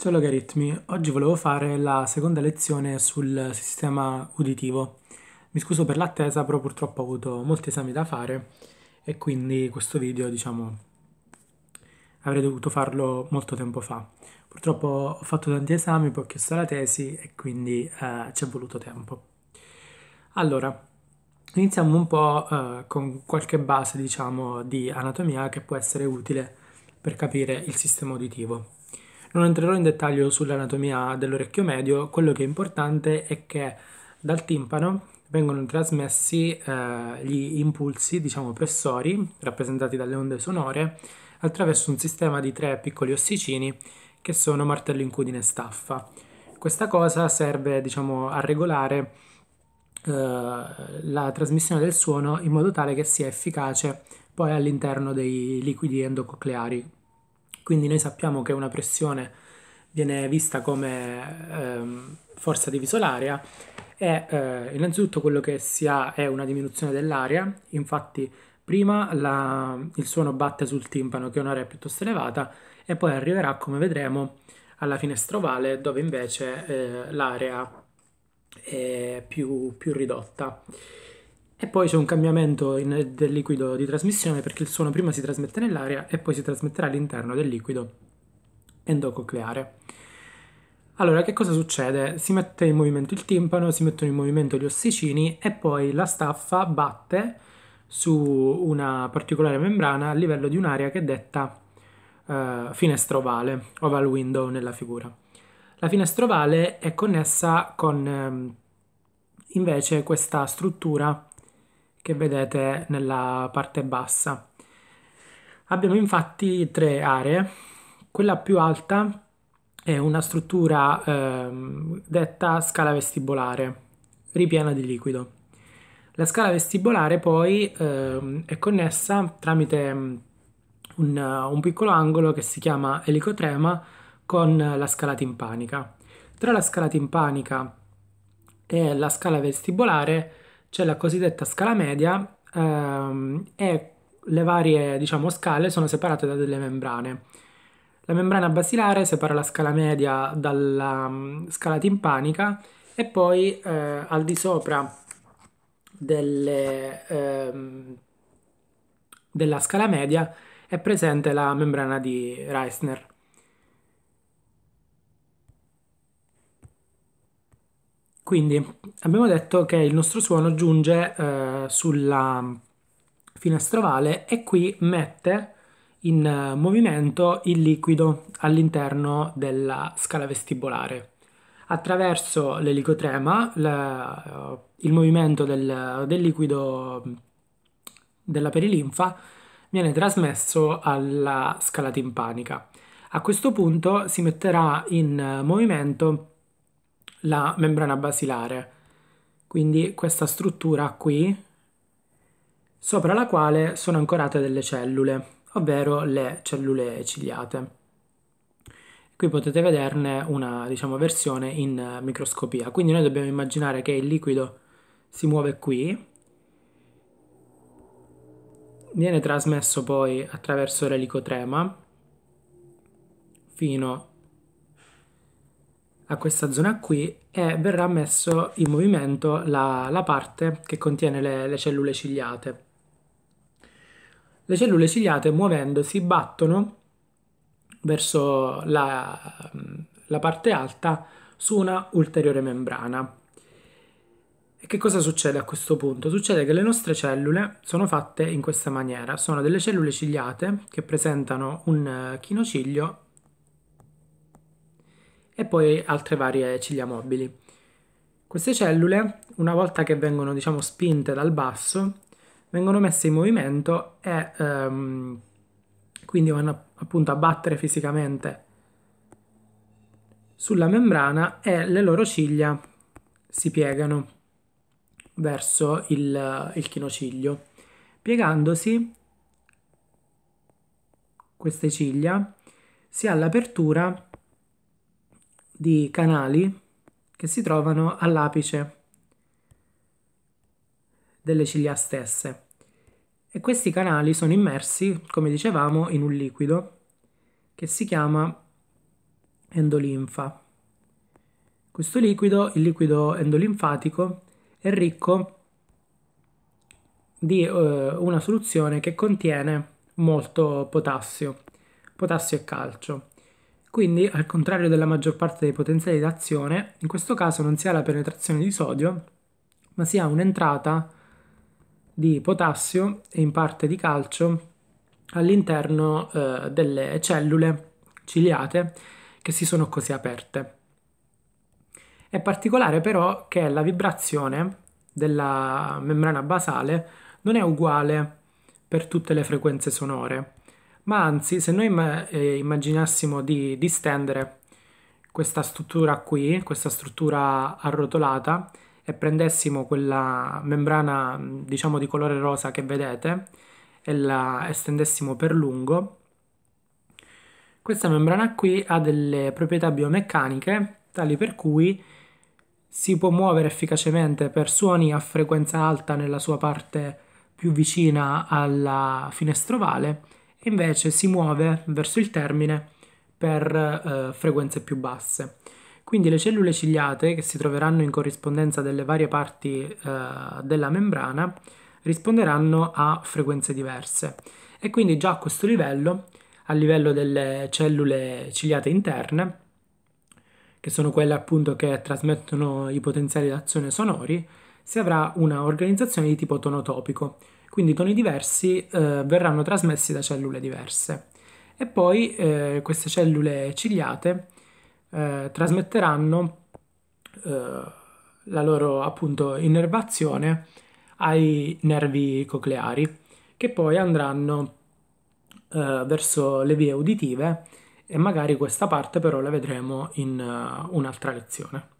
Ciao logaritmi, oggi volevo fare la seconda lezione sul sistema uditivo. Mi scuso per l'attesa, però purtroppo ho avuto molti esami da fare e quindi questo video, diciamo, avrei dovuto farlo molto tempo fa. Purtroppo ho fatto tanti esami, poi ho chiesto la tesi e quindi eh, ci è voluto tempo. Allora, iniziamo un po' eh, con qualche base, diciamo, di anatomia che può essere utile per capire il sistema uditivo. Non entrerò in dettaglio sull'anatomia dell'orecchio medio, quello che è importante è che dal timpano vengono trasmessi eh, gli impulsi, diciamo pressori, rappresentati dalle onde sonore, attraverso un sistema di tre piccoli ossicini che sono martello incudine e staffa. Questa cosa serve diciamo, a regolare eh, la trasmissione del suono in modo tale che sia efficace poi all'interno dei liquidi endococleari quindi noi sappiamo che una pressione viene vista come ehm, forza divisolarea e eh, innanzitutto quello che si ha è una diminuzione dell'area, infatti prima la, il suono batte sul timpano che è un'area piuttosto elevata e poi arriverà come vedremo alla finestra ovale dove invece eh, l'area è più, più ridotta. E poi c'è un cambiamento in, del liquido di trasmissione perché il suono prima si trasmette nell'aria e poi si trasmetterà all'interno del liquido endococleare. Allora, che cosa succede? Si mette in movimento il timpano, si mettono in movimento gli ossicini e poi la staffa batte su una particolare membrana a livello di un'area che è detta eh, finestra ovale, oval window nella figura. La finestra ovale è connessa con eh, invece questa struttura che vedete nella parte bassa. Abbiamo infatti tre aree, quella più alta è una struttura ehm, detta scala vestibolare, ripiena di liquido. La scala vestibolare poi ehm, è connessa tramite mm, un, un piccolo angolo che si chiama elicotrema con la scala timpanica. Tra la scala timpanica e la scala vestibolare c'è la cosiddetta scala media ehm, e le varie diciamo, scale sono separate da delle membrane. La membrana basilare separa la scala media dalla mm, scala timpanica e poi eh, al di sopra delle, ehm, della scala media è presente la membrana di Reisner. Quindi abbiamo detto che il nostro suono giunge eh, sulla finestra ovale e qui mette in eh, movimento il liquido all'interno della scala vestibolare. Attraverso l'elicotrema la, eh, il movimento del, del liquido mm, della perilinfa viene trasmesso alla scala timpanica. A questo punto si metterà in eh, movimento la membrana basilare. Quindi questa struttura qui, sopra la quale sono ancorate delle cellule, ovvero le cellule ciliate. Qui potete vederne una diciamo, versione in eh, microscopia. Quindi noi dobbiamo immaginare che il liquido si muove qui, viene trasmesso poi attraverso l'elicotrema fino a questa zona qui e verrà messo in movimento la, la parte che contiene le, le cellule ciliate. Le cellule ciliate muovendosi battono verso la, la parte alta su una ulteriore membrana. E che cosa succede a questo punto? Succede che le nostre cellule sono fatte in questa maniera, sono delle cellule ciliate che presentano un eh, chinociglio e poi altre varie ciglia mobili. Queste cellule, una volta che vengono diciamo, spinte dal basso, vengono messe in movimento e ehm, quindi vanno appunto a battere fisicamente sulla membrana e le loro ciglia si piegano verso il, il chinociglio. Piegandosi queste ciglia si ha l'apertura di canali che si trovano all'apice delle ciglia stesse. E questi canali sono immersi, come dicevamo, in un liquido che si chiama endolinfa. Questo liquido, il liquido endolinfatico, è ricco di eh, una soluzione che contiene molto potassio, potassio e calcio. Quindi, al contrario della maggior parte dei potenziali d'azione, in questo caso non si ha la penetrazione di sodio, ma si ha un'entrata di potassio e in parte di calcio all'interno eh, delle cellule ciliate che si sono così aperte. È particolare però che la vibrazione della membrana basale non è uguale per tutte le frequenze sonore ma anzi se noi eh, immaginassimo di distendere questa struttura qui, questa struttura arrotolata, e prendessimo quella membrana diciamo di colore rosa che vedete e la estendessimo per lungo, questa membrana qui ha delle proprietà biomeccaniche tali per cui si può muovere efficacemente per suoni a frequenza alta nella sua parte più vicina alla finestrovale e invece si muove verso il termine per eh, frequenze più basse. Quindi le cellule ciliate che si troveranno in corrispondenza delle varie parti eh, della membrana risponderanno a frequenze diverse e quindi già a questo livello, a livello delle cellule ciliate interne, che sono quelle appunto che trasmettono i potenziali d'azione sonori, si avrà una organizzazione di tipo tonotopico, quindi toni diversi eh, verranno trasmessi da cellule diverse e poi eh, queste cellule ciliate eh, trasmetteranno eh, la loro appunto innervazione ai nervi cocleari che poi andranno eh, verso le vie uditive e magari questa parte però la vedremo in uh, un'altra lezione.